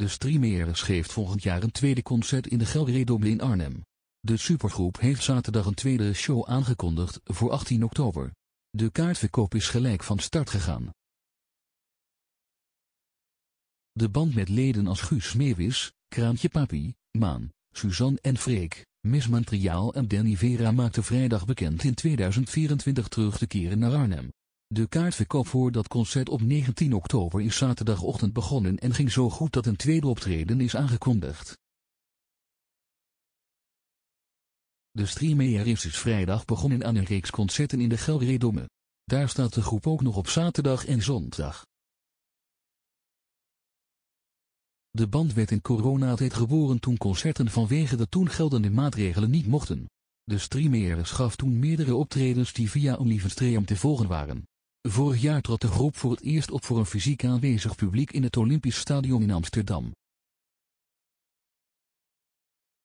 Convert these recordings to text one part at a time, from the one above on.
De Streamers geeft volgend jaar een tweede concert in de Gelredome in Arnhem. De supergroep heeft zaterdag een tweede show aangekondigd voor 18 oktober. De kaartverkoop is gelijk van start gegaan. De band met leden als Guus Meewis, Kraantje Papi, Maan, Suzanne en Freek, Miss en Danny Vera maakte vrijdag bekend in 2024 terug te keren naar Arnhem. De kaartverkoop voor dat concert op 19 oktober is zaterdagochtend begonnen en ging zo goed dat een tweede optreden is aangekondigd. De streamer is dus vrijdag begonnen aan een reeks concerten in de Gelredomme. Daar staat de groep ook nog op zaterdag en zondag. De band werd in coronatijd geboren toen concerten vanwege de toen geldende maatregelen niet mochten. De streamer gaf toen meerdere optredens die via OnlyFans te volgen waren. Vorig jaar trad de groep voor het eerst op voor een fysiek aanwezig publiek in het Olympisch Stadion in Amsterdam.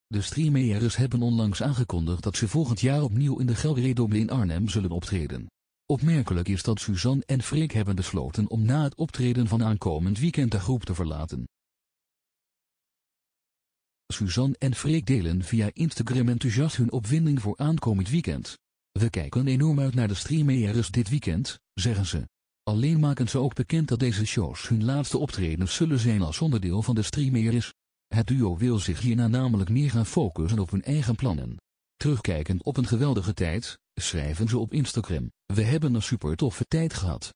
De streamers hebben onlangs aangekondigd dat ze volgend jaar opnieuw in de Gelredome in Arnhem zullen optreden. Opmerkelijk is dat Suzanne en Freek hebben besloten om na het optreden van aankomend weekend de groep te verlaten. Suzanne en Freek delen via Instagram enthousiast hun opwinding voor aankomend weekend. We kijken enorm uit naar de streamers dit weekend, zeggen ze. Alleen maken ze ook bekend dat deze shows hun laatste optredens zullen zijn als onderdeel van de streamers. Het duo wil zich hierna namelijk meer gaan focussen op hun eigen plannen. Terugkijken op een geweldige tijd, schrijven ze op Instagram, we hebben een super toffe tijd gehad.